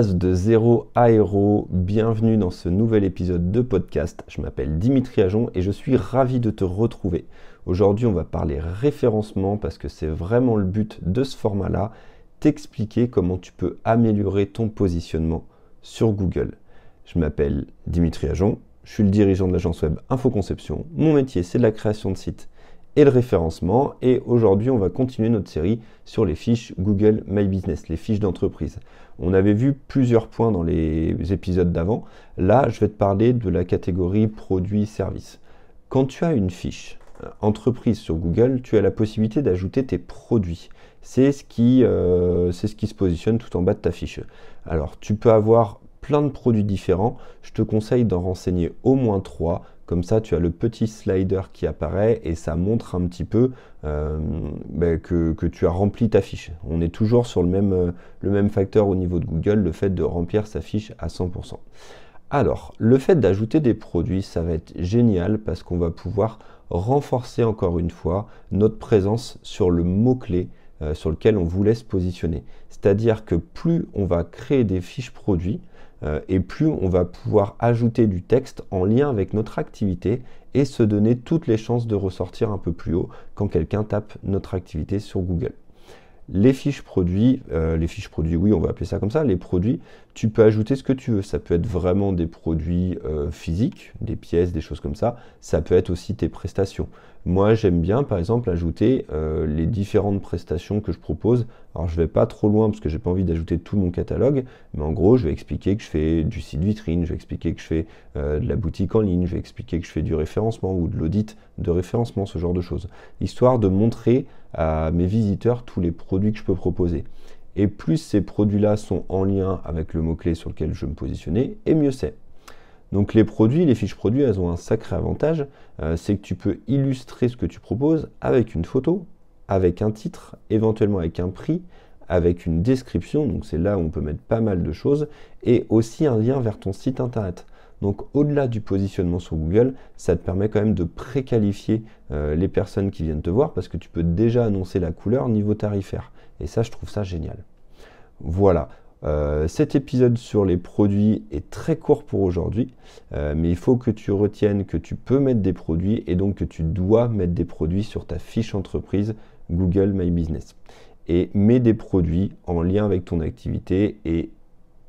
de zéro à héros. Bienvenue dans ce nouvel épisode de podcast. Je m'appelle Dimitri Ajon et je suis ravi de te retrouver. Aujourd'hui, on va parler référencement parce que c'est vraiment le but de ce format-là, t'expliquer comment tu peux améliorer ton positionnement sur Google. Je m'appelle Dimitri Ajon, je suis le dirigeant de l'agence web Infoconception. Mon métier, c'est de la création de sites et le référencement. Et aujourd'hui, on va continuer notre série sur les fiches Google My Business, les fiches d'entreprise. On avait vu plusieurs points dans les épisodes d'avant. Là, je vais te parler de la catégorie produits-services. Quand tu as une fiche euh, entreprise sur Google, tu as la possibilité d'ajouter tes produits. C'est ce, qui, euh, c'est ce qui se positionne tout en bas de ta fiche. Alors, tu peux avoir plein de produits différents. Je te conseille d'en renseigner au moins trois comme ça, tu as le petit slider qui apparaît et ça montre un petit peu euh, ben, que, tu as rempli ta fiche. On est toujours sur le même, euh, le même facteur au niveau de Google, le fait de remplir sa fiche à 100%. Alors, le fait d'ajouter des produits, ça va être génial parce qu'on va pouvoir renforcer encore une fois notre présence sur le mot-clé euh, sur lequel on voulait se positionner. C'est-à-dire que plus on va créer des fiches produits, euh, et plus on va pouvoir ajouter du texte en lien avec notre activité et se donner toutes les chances de ressortir un peu plus haut quand quelqu'un tape notre activité sur Google les fiches produits, euh, les fiches produits, oui, on va appeler ça comme ça, les produits tu peux ajouter ce que tu veux. Ça peut être vraiment des produits euh, physiques, des pièces, des choses comme ça. Ça peut être aussi tes prestations. Moi, j'aime bien, par exemple, ajouter euh, les différentes prestations que je propose. Alors, je ne vais pas trop loin parce que je n'ai pas envie d'ajouter tout mon catalogue, mais en gros, je vais expliquer que je fais du site vitrine, je vais expliquer que je fais euh, de la boutique en ligne, je vais expliquer que je fais du référencement ou de l'audit de référencement, ce genre de choses, histoire de montrer à mes visiteurs tous les produits que je peux proposer et plus ces produits-là sont en lien avec le mot-clé sur lequel je me positionnais, et mieux c'est. Donc les produits, les fiches produits, elles ont un sacré avantage, euh, c'est que tu peux illustrer ce que tu proposes avec une photo, avec un titre, éventuellement avec un prix, avec une description, donc c'est là où on peut mettre pas mal de choses, et aussi un lien vers ton site internet. Donc au-delà du positionnement sur Google, ça te permet quand même de préqualifier euh, les personnes qui viennent te voir parce que tu peux déjà annoncer la couleur niveau tarifaire. Et ça, je trouve ça génial. Voilà. Euh, cet épisode sur les produits est très court pour aujourd'hui, euh, mais il faut que tu retiennes que tu peux mettre des produits et donc que tu dois mettre des produits sur ta fiche entreprise Google My Business. Et mets des produits en lien avec ton activité et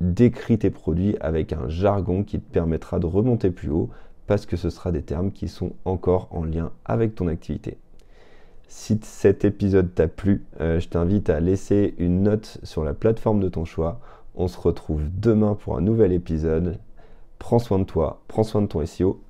décris tes produits avec un jargon qui te permettra de remonter plus haut parce que ce sera des termes qui sont encore en lien avec ton activité. Si cet épisode t'a plu, euh, je t'invite à laisser une note sur la plateforme de ton choix. On se retrouve demain pour un nouvel épisode. Prends soin de toi, prends soin de ton SEO